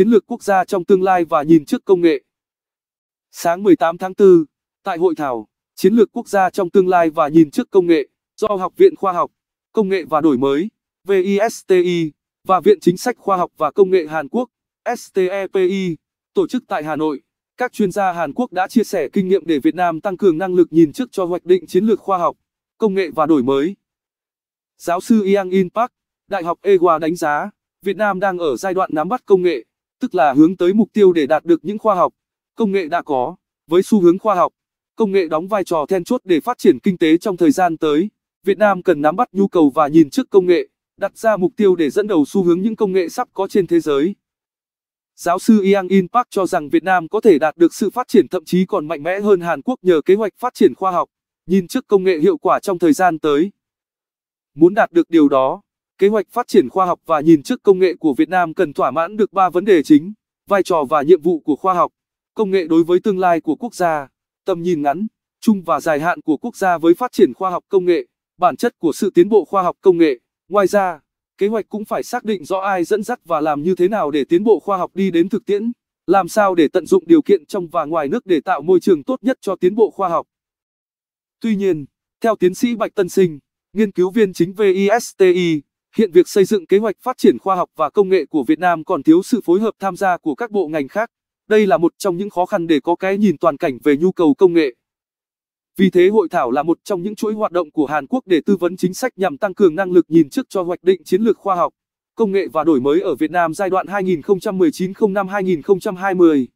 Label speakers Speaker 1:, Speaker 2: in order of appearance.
Speaker 1: chiến lược quốc gia trong tương lai và nhìn trước công nghệ. Sáng 18 tháng 4, tại hội thảo Chiến lược quốc gia trong tương lai và nhìn trước công nghệ do Học viện Khoa học, Công nghệ và Đổi mới VISTI và Viện Chính sách Khoa học và Công nghệ Hàn Quốc STEPI tổ chức tại Hà Nội. Các chuyên gia Hàn Quốc đã chia sẻ kinh nghiệm để Việt Nam tăng cường năng lực nhìn trước cho hoạch định chiến lược khoa học, công nghệ và đổi mới. Giáo sư Yang In Park, Đại học Ewha đánh giá, Việt Nam đang ở giai đoạn nắm bắt công nghệ, tức là hướng tới mục tiêu để đạt được những khoa học, công nghệ đã có. Với xu hướng khoa học, công nghệ đóng vai trò then chốt để phát triển kinh tế trong thời gian tới. Việt Nam cần nắm bắt nhu cầu và nhìn trước công nghệ, đặt ra mục tiêu để dẫn đầu xu hướng những công nghệ sắp có trên thế giới. Giáo sư Yang In Park cho rằng Việt Nam có thể đạt được sự phát triển thậm chí còn mạnh mẽ hơn Hàn Quốc nhờ kế hoạch phát triển khoa học, nhìn trước công nghệ hiệu quả trong thời gian tới. Muốn đạt được điều đó, Kế hoạch phát triển khoa học và nhìn trước công nghệ của Việt Nam cần thỏa mãn được 3 vấn đề chính: vai trò và nhiệm vụ của khoa học, công nghệ đối với tương lai của quốc gia, tầm nhìn ngắn, trung và dài hạn của quốc gia với phát triển khoa học công nghệ, bản chất của sự tiến bộ khoa học công nghệ. Ngoài ra, kế hoạch cũng phải xác định rõ ai dẫn dắt và làm như thế nào để tiến bộ khoa học đi đến thực tiễn, làm sao để tận dụng điều kiện trong và ngoài nước để tạo môi trường tốt nhất cho tiến bộ khoa học. Tuy nhiên, theo tiến sĩ Bạch Tân Sinh, nghiên cứu viên chính VISTI Hiện việc xây dựng kế hoạch phát triển khoa học và công nghệ của Việt Nam còn thiếu sự phối hợp tham gia của các bộ ngành khác. Đây là một trong những khó khăn để có cái nhìn toàn cảnh về nhu cầu công nghệ. Vì thế hội thảo là một trong những chuỗi hoạt động của Hàn Quốc để tư vấn chính sách nhằm tăng cường năng lực nhìn trước cho hoạch định chiến lược khoa học, công nghệ và đổi mới ở Việt Nam giai đoạn 2019-05-2020.